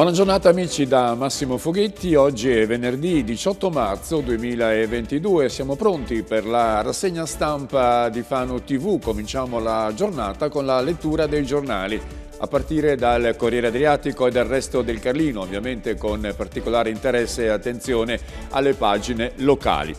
Buona giornata amici da Massimo Foghetti, oggi è venerdì 18 marzo 2022, siamo pronti per la rassegna stampa di Fano TV, cominciamo la giornata con la lettura dei giornali a partire dal Corriere Adriatico e dal resto del Carlino, ovviamente con particolare interesse e attenzione alle pagine locali.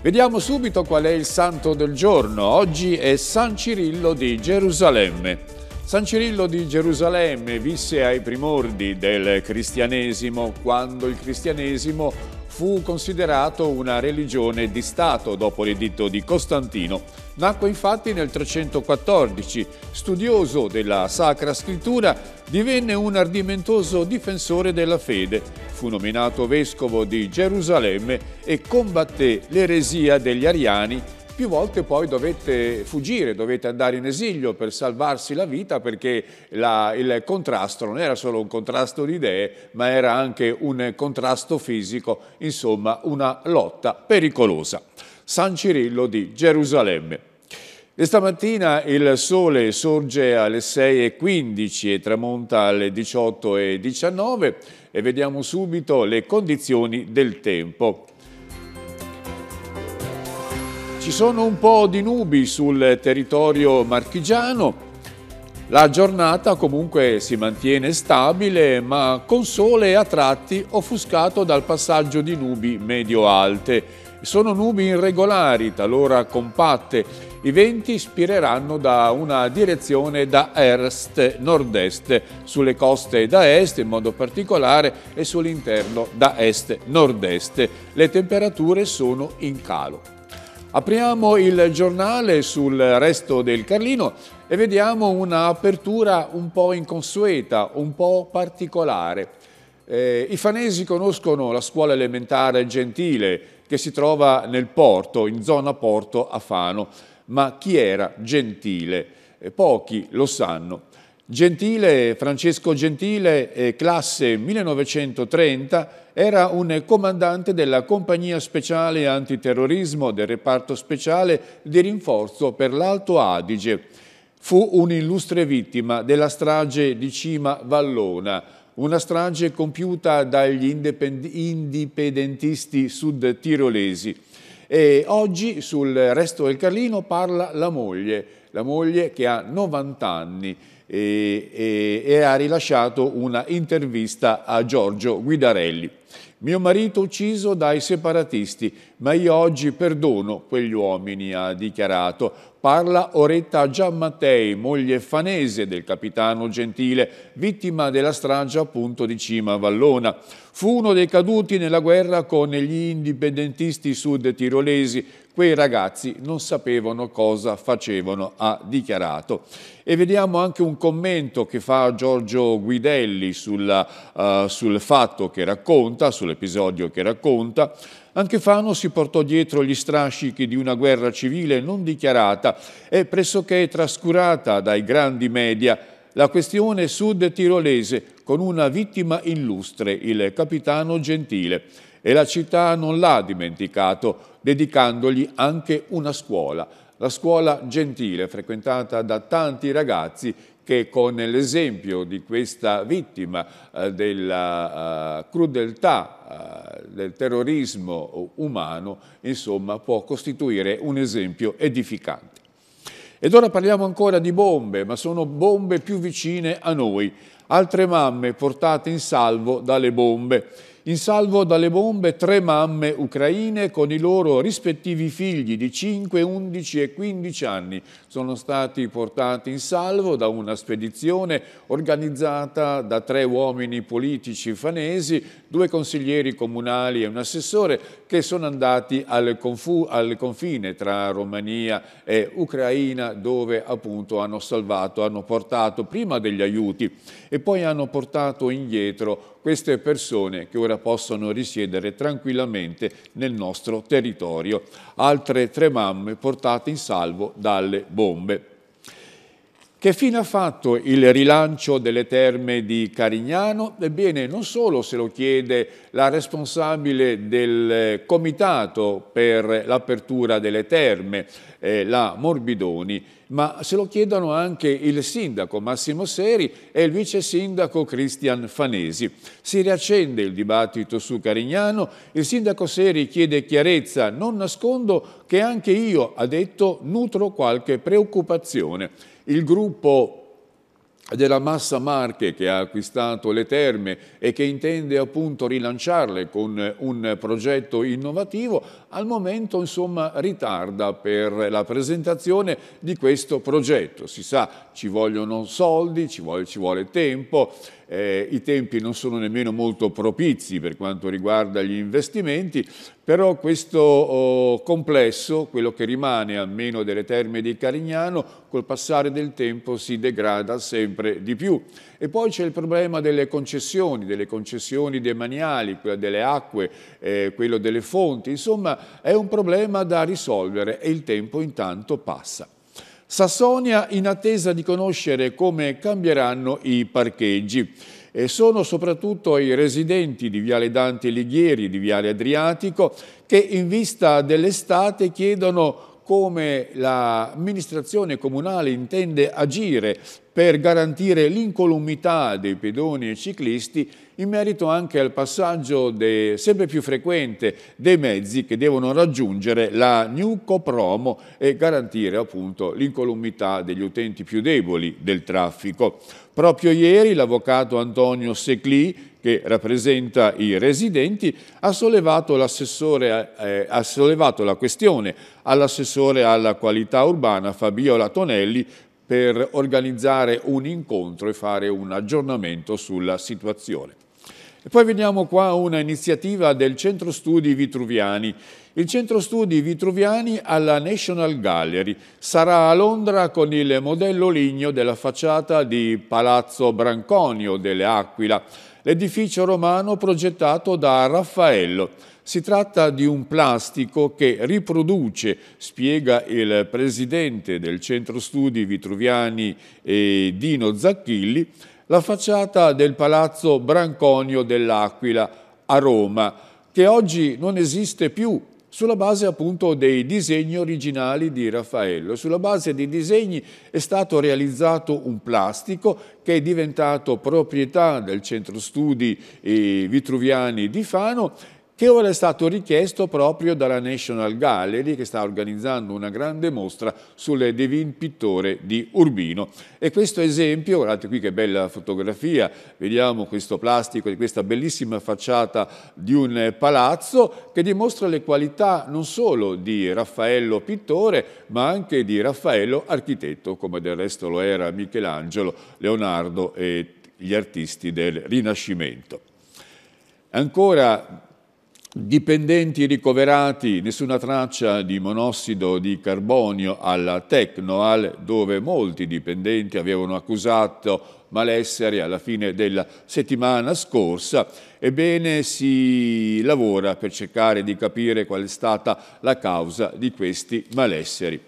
Vediamo subito qual è il santo del giorno, oggi è San Cirillo di Gerusalemme. San Cirillo di Gerusalemme visse ai primordi del cristianesimo quando il cristianesimo fu considerato una religione di Stato dopo l'editto di Costantino. Nacque infatti nel 314, studioso della Sacra Scrittura, divenne un ardimentoso difensore della fede, fu nominato vescovo di Gerusalemme e combatté l'eresia degli ariani più volte poi dovette fuggire, dovette andare in esilio per salvarsi la vita perché la, il contrasto non era solo un contrasto di idee, ma era anche un contrasto fisico, insomma una lotta pericolosa. San Cirillo di Gerusalemme. E stamattina il sole sorge alle 6.15 e tramonta alle 18.19 e vediamo subito le condizioni del tempo. Ci sono un po' di nubi sul territorio marchigiano, la giornata comunque si mantiene stabile ma con sole a tratti offuscato dal passaggio di nubi medio-alte. Sono nubi irregolari, talora compatte. I venti spireranno da una direzione da est-nord-est, sulle coste da est in modo particolare e sull'interno da est-nord-est. Le temperature sono in calo. Apriamo il giornale sul resto del Carlino e vediamo un'apertura un po' inconsueta, un po' particolare. Eh, I fanesi conoscono la scuola elementare Gentile che si trova nel porto, in zona porto a Fano, ma chi era Gentile? Eh, pochi lo sanno. Gentile, Francesco Gentile, eh, classe 1930, era un comandante della Compagnia Speciale Antiterrorismo del reparto speciale di rinforzo per l'Alto Adige. Fu un'illustre vittima della strage di Cima Vallona, una strage compiuta dagli indipendentisti sud-tirolesi. E oggi sul resto del Carlino parla la moglie, la moglie che ha 90 anni e, e, e ha rilasciato una intervista a Giorgio Guidarelli. Mio marito ucciso dai separatisti, ma io oggi perdono quegli uomini, ha dichiarato. Parla Oretta Giammattei, moglie fanese del capitano Gentile, vittima della strage appunto di Cima Vallona. Fu uno dei caduti nella guerra con gli indipendentisti sud tirolesi. Quei ragazzi non sapevano cosa facevano, ha dichiarato. E vediamo anche un commento che fa Giorgio Guidelli sulla, uh, sul fatto che racconta, sull'episodio che racconta. Anche Fano si portò dietro gli strascichi di una guerra civile non dichiarata e pressoché trascurata dai grandi media. La questione sud tirolese con una vittima illustre, il capitano Gentile, e la città non l'ha dimenticato, dedicandogli anche una scuola, la scuola Gentile, frequentata da tanti ragazzi che con l'esempio di questa vittima eh, della eh, crudeltà eh, del terrorismo umano, insomma, può costituire un esempio edificante. Ed ora parliamo ancora di bombe, ma sono bombe più vicine a noi altre mamme portate in salvo dalle bombe. In salvo dalle bombe tre mamme ucraine con i loro rispettivi figli di 5, 11 e 15 anni sono stati portati in salvo da una spedizione organizzata da tre uomini politici fanesi, due consiglieri comunali e un assessore che sono andati al, al confine tra Romania e Ucraina dove appunto hanno salvato, hanno portato prima degli aiuti e poi hanno portato indietro queste persone che ora possono risiedere tranquillamente nel nostro territorio. Altre tre mamme portate in salvo dalle bombe. Che fine ha fatto il rilancio delle terme di Carignano? Ebbene, non solo se lo chiede la responsabile del comitato per l'apertura delle terme, eh, la Morbidoni, ma se lo chiedono anche il sindaco Massimo Seri e il vice sindaco Cristian Fanesi. Si riaccende il dibattito su Carignano, il sindaco Seri chiede chiarezza, non nascondo che anche io, ha detto, nutro qualche preoccupazione. Il gruppo della Massa Marche che ha acquistato le terme e che intende appunto rilanciarle con un progetto innovativo, al momento insomma ritarda per la presentazione di questo progetto. Si sa, ci vogliono soldi, ci vuole, ci vuole tempo, eh, i tempi non sono nemmeno molto propizi per quanto riguarda gli investimenti, però questo oh, complesso, quello che rimane almeno delle terme di Carignano, col passare del tempo si degrada sempre di più. E poi c'è il problema delle concessioni, delle concessioni demaniali, quella delle acque, eh, quello delle fonti, insomma è un problema da risolvere e il tempo intanto passa. Sassonia in attesa di conoscere come cambieranno i parcheggi e sono soprattutto i residenti di Viale Dante Alighieri, di Viale Adriatico, che in vista dell'estate chiedono come l'amministrazione comunale intende agire per garantire l'incolumità dei pedoni e ciclisti in merito anche al passaggio de, sempre più frequente dei mezzi che devono raggiungere la New Copromo e garantire appunto l'incolumità degli utenti più deboli del traffico. Proprio ieri l'avvocato Antonio Secli che rappresenta i residenti, ha sollevato, eh, eh, ha sollevato la questione all'assessore alla qualità urbana Fabiola Tonelli per organizzare un incontro e fare un aggiornamento sulla situazione. E poi vediamo qua una iniziativa del Centro Studi Vitruviani. Il Centro Studi Vitruviani alla National Gallery sarà a Londra con il modello ligneo della facciata di Palazzo Branconio delle Aquila l'edificio romano progettato da Raffaello. Si tratta di un plastico che riproduce, spiega il presidente del centro studi Vitruviani Dino Zacchilli, la facciata del palazzo Branconio dell'Aquila a Roma, che oggi non esiste più sulla base appunto dei disegni originali di Raffaello. Sulla base dei disegni è stato realizzato un plastico che è diventato proprietà del centro studi eh, vitruviani di Fano che ora è stato richiesto proprio dalla National Gallery che sta organizzando una grande mostra sul Devin Pittore di Urbino. E questo esempio, guardate qui che bella fotografia, vediamo questo plastico di questa bellissima facciata di un palazzo che dimostra le qualità non solo di Raffaello Pittore ma anche di Raffaello Architetto, come del resto lo era Michelangelo, Leonardo e gli artisti del Rinascimento. Ancora dipendenti ricoverati, nessuna traccia di monossido di carbonio alla Tecnoal, dove molti dipendenti avevano accusato malessere alla fine della settimana scorsa. Ebbene, si lavora per cercare di capire qual è stata la causa di questi malesseri.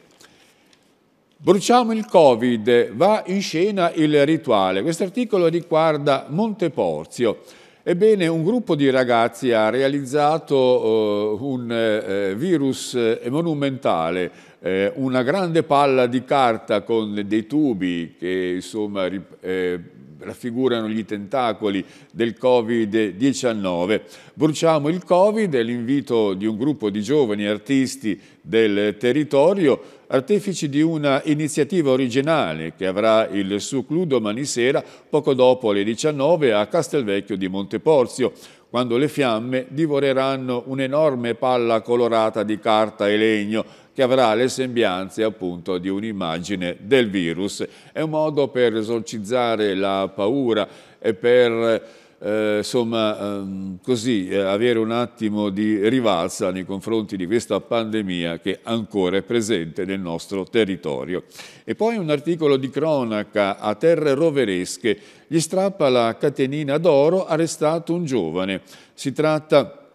Bruciamo il Covid, va in scena il rituale. Questo articolo riguarda Monteporzio. Ebbene, un gruppo di ragazzi ha realizzato eh, un eh, eh virus eh, monumentale, eh, una grande palla di carta con dei tubi che insomma, eh, raffigurano gli tentacoli del Covid-19. Bruciamo il Covid è l'invito di un gruppo di giovani artisti del territorio, artefici di una iniziativa originale che avrà il suo clou domani sera, poco dopo alle 19 a Castelvecchio di Monteporzio quando le fiamme divoreranno un'enorme palla colorata di carta e legno che avrà le sembianze appunto di un'immagine del virus. È un modo per esorcizzare la paura e per eh, insomma, ehm, così eh, avere un attimo di rivalsa nei confronti di questa pandemia che ancora è presente nel nostro territorio. E poi un articolo di cronaca a terre roveresche gli strappa la catenina d'oro arrestato un giovane. Si tratta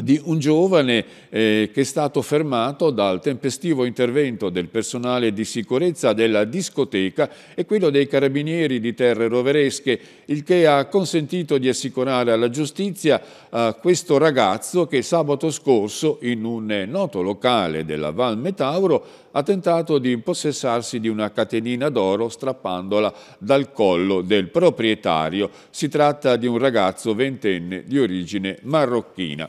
di un giovane eh, che è stato fermato dal tempestivo intervento del personale di sicurezza della discoteca e quello dei carabinieri di terre roveresche, il che ha consentito di assicurare alla giustizia eh, questo ragazzo che sabato scorso in un noto locale della Val Metauro ha tentato di impossessarsi di una catenina d'oro strappandola dal collo del proprietario. Si tratta di un ragazzo ventenne di origine marocchina.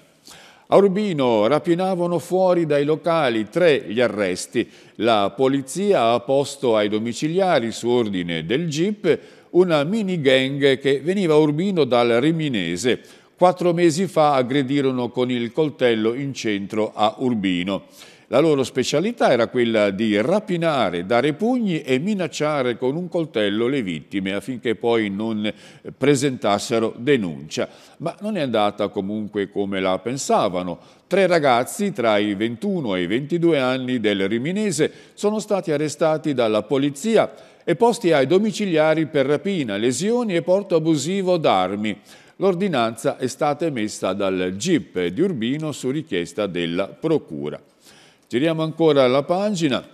A Urbino rapinavano fuori dai locali tre gli arresti. La polizia ha posto ai domiciliari, su ordine del GIP, una mini gang che veniva a Urbino dal Riminese. Quattro mesi fa aggredirono con il coltello in centro a Urbino. La loro specialità era quella di rapinare, dare pugni e minacciare con un coltello le vittime affinché poi non presentassero denuncia. Ma non è andata comunque come la pensavano. Tre ragazzi tra i 21 e i 22 anni del Riminese sono stati arrestati dalla polizia e posti ai domiciliari per rapina, lesioni e porto abusivo d'armi. L'ordinanza è stata emessa dal GIP di Urbino su richiesta della Procura. Giriamo ancora la pagina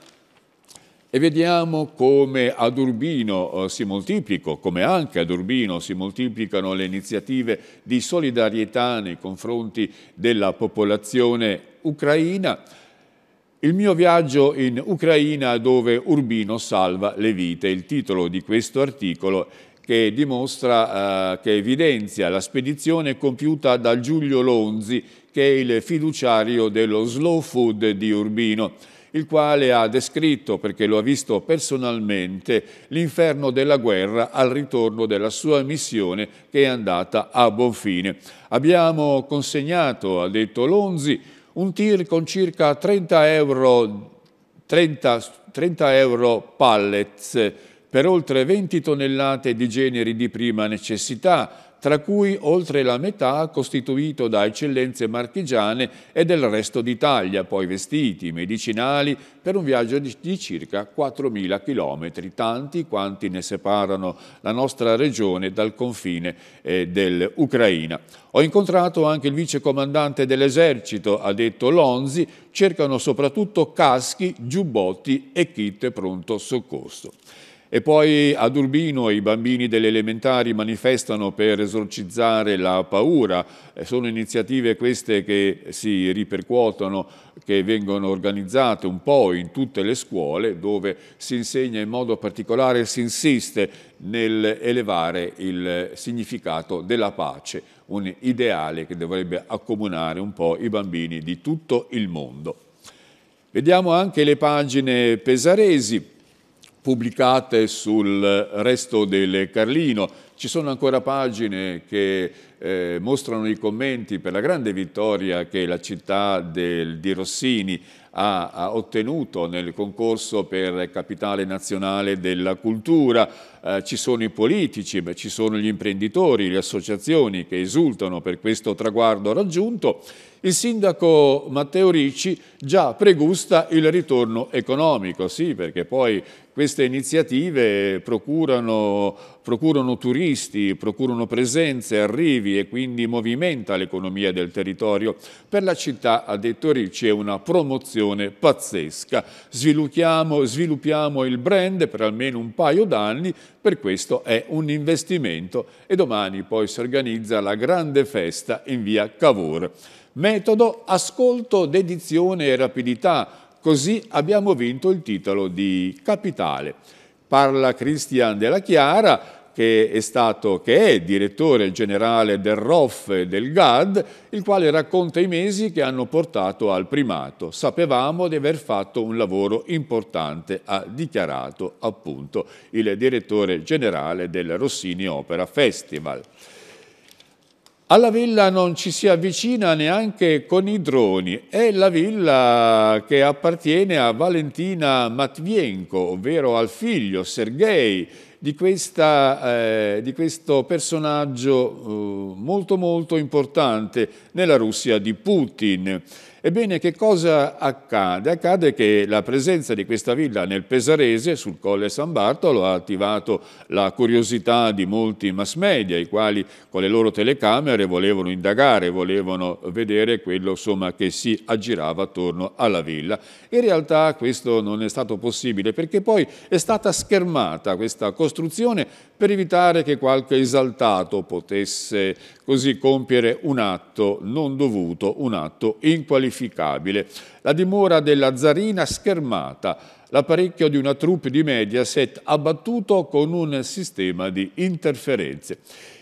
e vediamo come ad Urbino eh, si moltiplicano, come anche ad Urbino si moltiplicano le iniziative di solidarietà nei confronti della popolazione ucraina. Il mio viaggio in Ucraina dove Urbino salva le vite, il titolo di questo articolo che dimostra, eh, che evidenzia la spedizione compiuta da Giulio Lonzi che è il fiduciario dello slow food di Urbino, il quale ha descritto, perché lo ha visto personalmente, l'inferno della guerra al ritorno della sua missione che è andata a buon fine. Abbiamo consegnato, ha detto Lonzi, un tir con circa 30 euro, 30, 30 euro pallets per oltre 20 tonnellate di generi di prima necessità, tra cui oltre la metà costituito da eccellenze marchigiane e del resto d'Italia, poi vestiti, medicinali, per un viaggio di circa 4.000 km, tanti quanti ne separano la nostra regione dal confine eh, dell'Ucraina. Ho incontrato anche il vicecomandante dell'esercito, ha detto Lonzi, cercano soprattutto caschi, giubbotti e kit pronto soccorso. E poi ad Urbino i bambini delle elementari manifestano per esorcizzare la paura. Sono iniziative queste che si ripercuotono, che vengono organizzate un po' in tutte le scuole dove si insegna in modo particolare, si insiste nell'elevare il significato della pace, un ideale che dovrebbe accomunare un po' i bambini di tutto il mondo. Vediamo anche le pagine pesaresi pubblicate sul resto del Carlino. Ci sono ancora pagine che eh, mostrano i commenti per la grande vittoria che la città del, di Rossini ha, ha, ottenuto nel concorso per capitale nazionale della cultura. Eh, ci sono i politici, beh, ci sono gli imprenditori, le associazioni che esultano per questo traguardo raggiunto. Il sindaco Matteo Ricci già pregusta il ritorno economico, sì, perché poi queste iniziative procurano, procurano turisti, procurano presenze, arrivi e quindi movimenta l'economia del territorio. Per la città, ha detto Ricci, è una promozione pazzesca. Sviluppiamo, sviluppiamo il brand per almeno un paio d'anni, per questo è un investimento e domani poi si organizza la grande festa in via Cavour. Metodo ascolto, dedizione e rapidità Così abbiamo vinto il titolo di capitale. Parla Cristian Della Chiara, che è stato, che è direttore generale del ROF e del GAD, il quale racconta i mesi che hanno portato al primato. Sapevamo di aver fatto un lavoro importante, ha dichiarato appunto il direttore generale del Rossini Opera Festival. Alla villa non ci si avvicina neanche con i droni, è la villa che appartiene a Valentina Matvienko, ovvero al figlio Sergei di, questa, eh, di questo personaggio eh, molto molto importante nella Russia di Putin. Ebbene, che cosa accade? Accade che la presenza di questa villa nel Pesarese, sul Colle San Bartolo, ha attivato la curiosità di molti mass media, i quali con le loro telecamere volevano indagare, volevano vedere quello insomma, che si aggirava attorno alla villa. In realtà questo non è stato possibile, perché poi è stata schermata questa costruzione per evitare che qualche esaltato potesse così compiere un atto non dovuto, un atto inqualificato verificabile. La dimora della zarina schermata, l'apparecchio di una troupe di Mediaset abbattuto con un sistema di interferenze.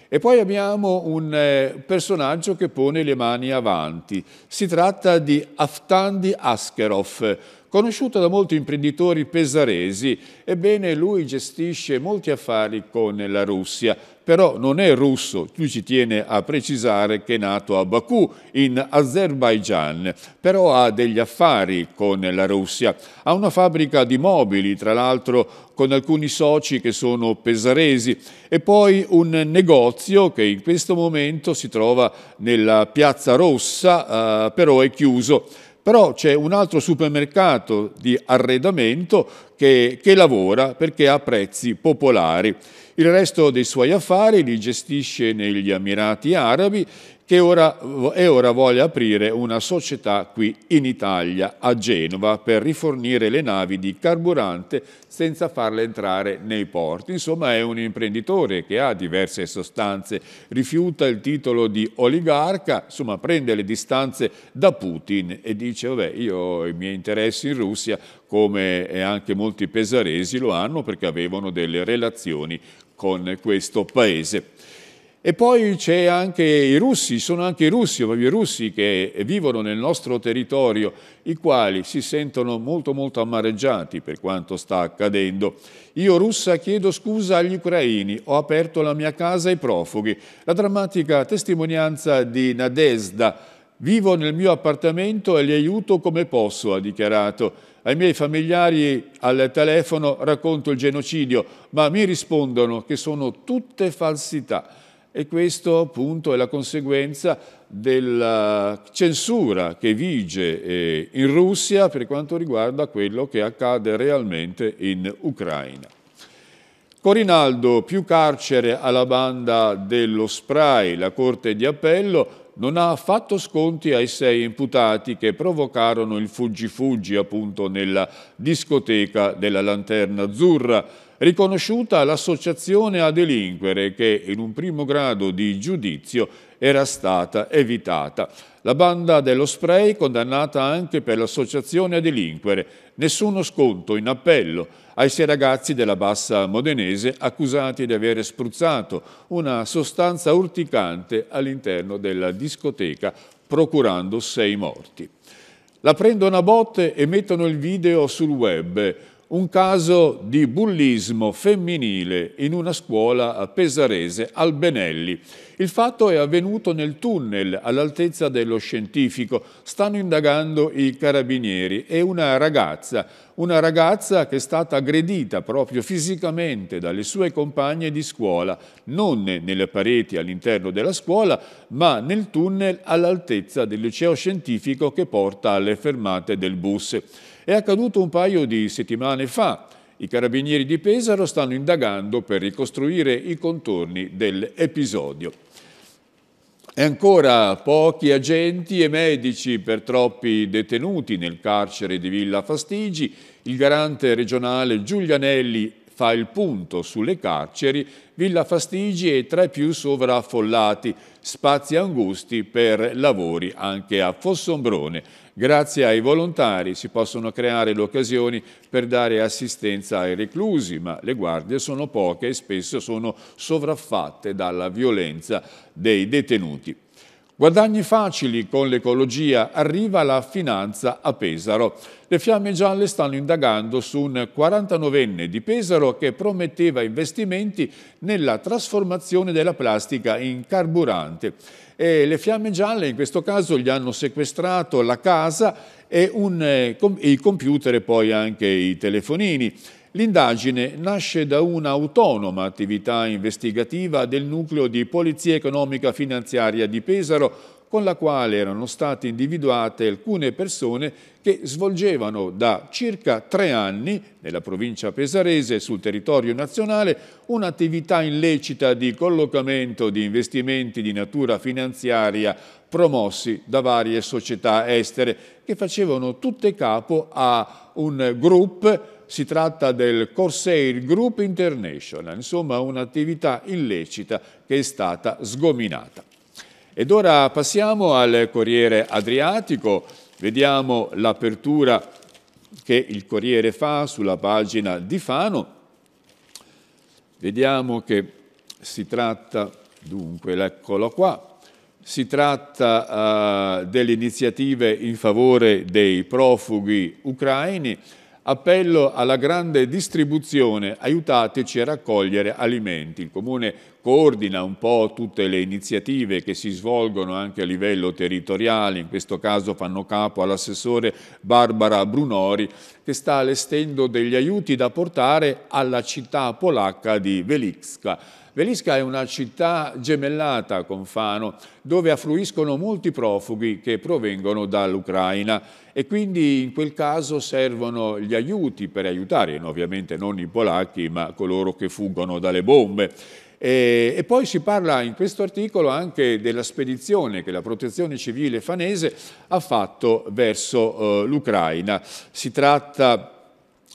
E poi abbiamo un eh, personaggio che pone le mani avanti. Si tratta di Aftandi Askerov, conosciuto da molti imprenditori pesaresi. Ebbene, lui gestisce molti affari con la Russia, però non è russo, lui ci tiene a precisare che è nato a Baku, in Azerbaigian, però ha degli affari con la Russia, ha una fabbrica di mobili, tra l'altro con alcuni soci che sono pesaresi e poi un negozio che in questo momento si trova nella Piazza Rossa, eh, però è chiuso. Però c'è un altro supermercato di arredamento che, che lavora perché ha prezzi popolari. Il resto dei suoi affari li gestisce negli Emirati Arabi che ora, e ora vuole aprire una società qui in Italia, a Genova, per rifornire le navi di carburante senza farle entrare nei porti. Insomma è un imprenditore che ha diverse sostanze, rifiuta il titolo di oligarca, insomma prende le distanze da Putin e dice vabbè io ho i miei interessi in Russia come anche molti pesaresi lo hanno perché avevano delle relazioni con questo paese. E poi c'è anche i russi, sono anche i russi, proprio i russi che vivono nel nostro territorio, i quali si sentono molto molto amareggiati per quanto sta accadendo. Io russa chiedo scusa agli ucraini, ho aperto la mia casa ai profughi. La drammatica testimonianza di Nadezda, vivo nel mio appartamento e li aiuto come posso, ha dichiarato. Ai miei familiari al telefono racconto il genocidio, ma mi rispondono che sono tutte falsità. E questo appunto è la conseguenza della censura che vige eh, in Russia per quanto riguarda quello che accade realmente in Ucraina. Corinaldo, più carcere alla banda dello spray, la Corte di Appello non ha fatto sconti ai sei imputati che provocarono il fuggi-fuggi appunto nella discoteca della Lanterna Azzurra riconosciuta l'associazione a delinquere che in un primo grado di giudizio era stata evitata. La banda dello spray condannata anche per l'associazione a delinquere. Nessuno sconto in appello ai sei ragazzi della bassa modenese accusati di aver spruzzato una sostanza urticante all'interno della discoteca procurando sei morti. La prendono a botte e mettono il video sul web un caso di bullismo femminile in una scuola pesarese, al Benelli. Il fatto è avvenuto nel tunnel all'altezza dello scientifico. Stanno indagando i carabinieri e una ragazza, una ragazza che è stata aggredita proprio fisicamente dalle sue compagne di scuola, non nelle pareti all'interno della scuola, ma nel tunnel all'altezza del liceo scientifico che porta alle fermate del bus. È accaduto un paio di settimane fa. I carabinieri di Pesaro stanno indagando per ricostruire i contorni dell'episodio. E ancora pochi agenti e medici per troppi detenuti nel carcere di Villa Fastigi. Il garante regionale Giulianelli fa il punto sulle carceri, Villa Fastigi e tra i più sovraffollati, spazi angusti per lavori anche a Fossombrone. Grazie ai volontari si possono creare le occasioni per dare assistenza ai reclusi, ma le guardie sono poche e spesso sono sovraffatte dalla violenza dei detenuti. Guadagni facili con l'ecologia, arriva la finanza a Pesaro. Le fiamme gialle stanno indagando su un 49enne di Pesaro che prometteva investimenti nella trasformazione della plastica in carburante. E le fiamme gialle in questo caso gli hanno sequestrato la casa e, un, e eh, i computer e poi anche i telefonini. L'indagine nasce da un'autonoma attività investigativa del nucleo di Polizia Economica Finanziaria di Pesaro, con la quale erano state individuate alcune persone che svolgevano da circa tre anni nella provincia pesarese sul territorio nazionale un'attività illecita di collocamento di investimenti di natura finanziaria promossi da varie società estere che facevano tutte capo a un gruppo si tratta del Corsair Group International, insomma un'attività illecita che è stata sgominata. Ed ora passiamo al Corriere Adriatico, vediamo l'apertura che il Corriere fa sulla pagina di Fano. Vediamo che si tratta, dunque, eccolo qua, si tratta uh, delle iniziative in favore dei profughi ucraini appello alla grande distribuzione, aiutateci a raccogliere alimenti. Il Comune coordina un po' tutte le iniziative che si svolgono anche a livello territoriale, in questo caso fanno capo all'assessore Barbara Brunori, che sta allestendo degli aiuti da portare alla città polacca di Velikska Velisca è una città gemellata con Fano, dove affluiscono molti profughi che provengono dall'Ucraina e quindi in quel caso servono gli aiuti per aiutare, ovviamente non i polacchi, ma coloro che fuggono dalle bombe. E, e, poi si parla in questo articolo anche della spedizione che la protezione civile fanese ha fatto verso eh, l'Ucraina. Si tratta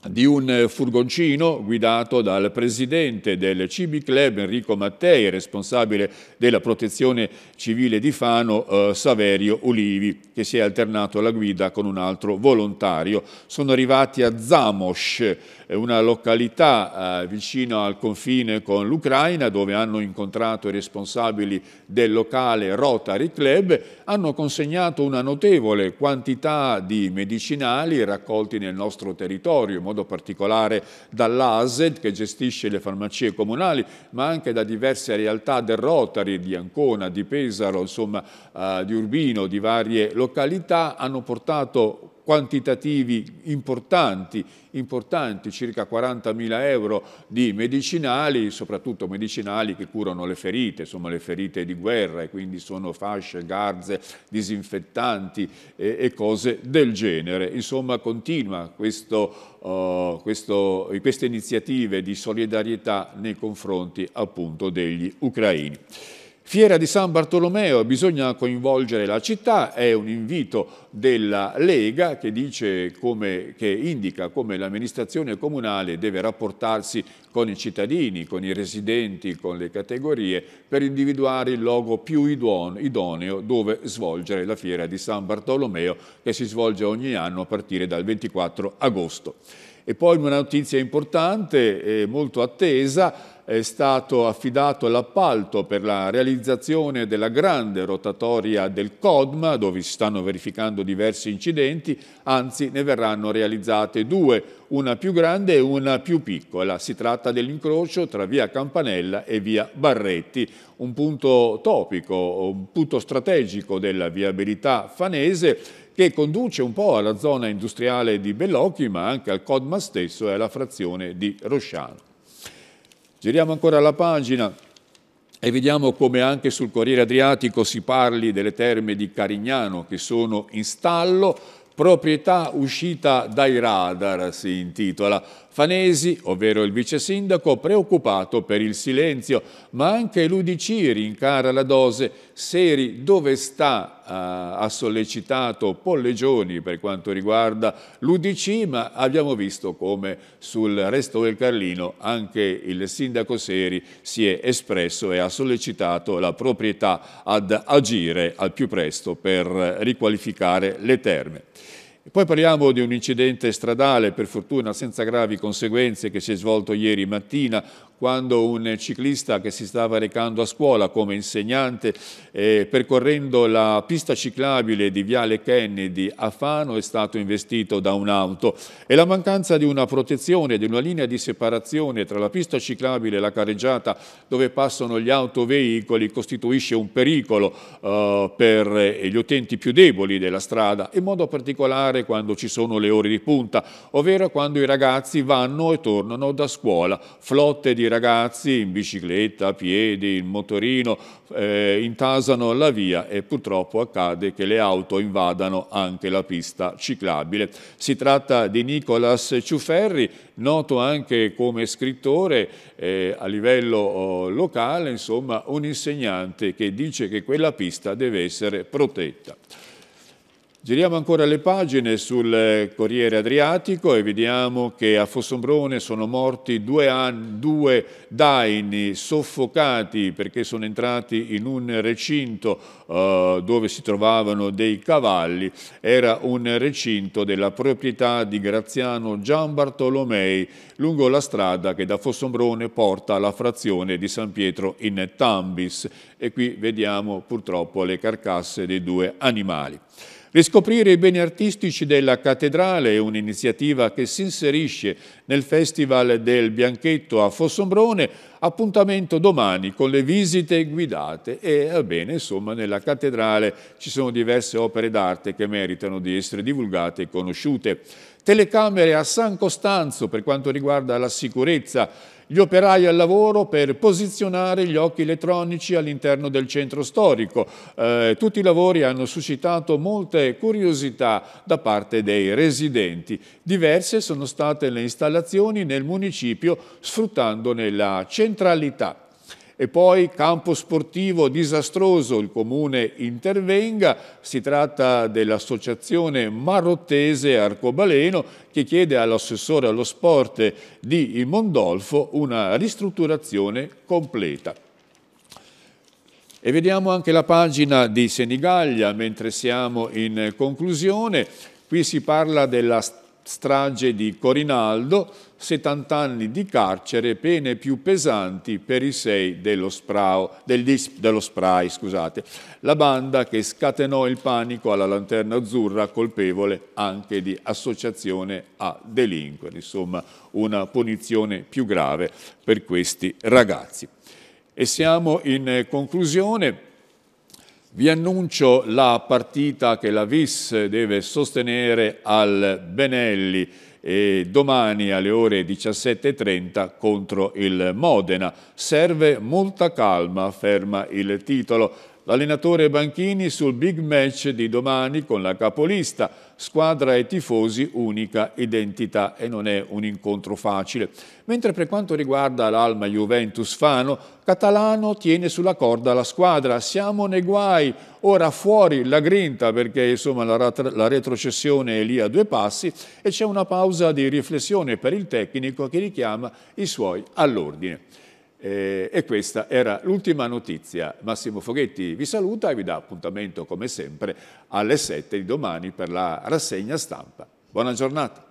di un eh, furgoncino guidato dal presidente del Cibi Club Enrico Mattei, responsabile della protezione civile di Fano, eh, Saverio Ulivi, che si è alternato alla guida con un altro volontario. Sono arrivati a Zamosh, eh, una località eh, vicino al confine con l'Ucraina, dove hanno incontrato i responsabili del locale Rotary Club, hanno consegnato una notevole quantità di medicinali raccolti nel nostro territorio, modo particolare dall'ASED che gestisce le farmacie comunali, ma anche da diverse realtà del Rotary, di Ancona, di Pesaro, insomma eh, di Urbino, di varie località, hanno portato quantitativi importanti, importanti circa 40.000 euro di medicinali, soprattutto medicinali che curano le ferite, insomma le ferite di guerra e quindi sono fasce, garze, disinfettanti e, e cose del genere. Insomma continua questo, uh, questo, queste iniziative di solidarietà nei confronti appunto degli ucraini. Fiera di San Bartolomeo, bisogna coinvolgere la città, è un invito della Lega che, dice come, che indica come l'amministrazione comunale deve rapportarsi con i cittadini, con i residenti, con le categorie per individuare il logo più idoneo dove svolgere la Fiera di San Bartolomeo che si svolge ogni anno a partire dal 24 agosto. E poi una notizia importante, eh, molto attesa, è stato affidato l'appalto per la realizzazione della grande rotatoria del Codma, dove si stanno verificando diversi incidenti, anzi ne verranno realizzate due, una più grande e una più piccola. Si tratta dell'incrocio tra via Campanella e via Barretti, un punto topico, un punto strategico della viabilità fanese che conduce un po' alla zona industriale di Bellocchi, ma anche al Codma stesso e alla frazione di Rosciano. Giriamo ancora la pagina e vediamo come anche sul Corriere Adriatico si parli delle terme di Carignano che sono in stallo, proprietà uscita dai radar si intitola, Fanesi, ovvero il vice sindaco, preoccupato per il silenzio, ma anche l'Udici rincara la dose. Seri, dove sta? Ha sollecitato Pollegioni per quanto riguarda l'Udici, ma abbiamo visto come sul resto del Carlino anche il sindaco Seri si è espresso e ha sollecitato la proprietà ad agire al più presto per riqualificare le terme. E poi parliamo di un incidente stradale, per fortuna senza gravi conseguenze, che si è svolto ieri mattina quando un ciclista che si stava recando a scuola come insegnante eh, percorrendo la pista ciclabile di Viale Kennedy a Fano è stato investito da un'auto e la mancanza di una protezione, di una linea di separazione tra la pista ciclabile e la carreggiata dove passano gli autoveicoli costituisce un pericolo eh, per eh, gli utenti più deboli della strada, in modo particolare quando ci sono le ore di punta, ovvero quando i ragazzi vanno e tornano da scuola, flotte di ragazzi in bicicletta, a piedi, in motorino, eh, intasano la via e purtroppo accade che le auto invadano anche la pista ciclabile. Si tratta di Nicolas Ciuferri, noto anche come scrittore eh, a livello oh, locale, insomma un insegnante che dice che quella pista deve essere protetta. Giriamo ancora le pagine sul eh, Corriere Adriatico e vediamo che a Fossombrone sono morti due, due daini soffocati perché sono entrati in un recinto eh, dove si trovavano dei cavalli. Era un recinto della proprietà di Graziano Gian Bartolomei lungo la strada che da Fossombrone porta alla frazione di San Pietro in Tambis. E qui vediamo purtroppo le carcasse dei due animali. Riscoprire i beni artistici della cattedrale è un'iniziativa che si inserisce nel Festival del Bianchetto a Fossombrone, appuntamento domani con le visite guidate e bene, insomma, nella cattedrale ci sono diverse opere d'arte che meritano di essere divulgate e conosciute telecamere a San Costanzo per quanto riguarda la sicurezza, gli operai al lavoro per posizionare gli occhi elettronici all'interno del centro storico. Eh, tutti i lavori hanno suscitato molte curiosità da parte dei residenti. Diverse sono state le installazioni nel municipio sfruttandone la centralità e poi campo sportivo disastroso, il comune intervenga, si tratta dell'associazione marottese Arcobaleno che chiede all'assessore allo sport di Mondolfo una ristrutturazione completa. E vediamo anche la pagina di Senigallia mentre siamo in conclusione. Qui si parla della stessa strage di Corinaldo, 70 anni di carcere, pene più pesanti per i sei dello, sprao, del, dello Spray, scusate, la banda che scatenò il panico alla Lanterna Azzurra, colpevole anche di associazione a delinquere, insomma una punizione più grave per questi ragazzi. E siamo in conclusione vi annuncio la partita che la VIS deve sostenere al Benelli e domani alle ore 17.30 contro il Modena. Serve molta calma, afferma il titolo l'allenatore Banchini sul big match di domani con la capolista, squadra e tifosi unica identità e non è un incontro facile. Mentre per quanto riguarda l'Alma Juventus Fano, Catalano tiene sulla corda la squadra, siamo nei guai, ora fuori la grinta perché insomma, la, la retrocessione è lì a due passi e c'è una pausa di riflessione per il tecnico che richiama i suoi all'ordine. Eh, e questa era l'ultima notizia. Massimo Foghetti vi saluta e vi dà appuntamento come sempre alle 7 di domani per la rassegna stampa. Buona giornata.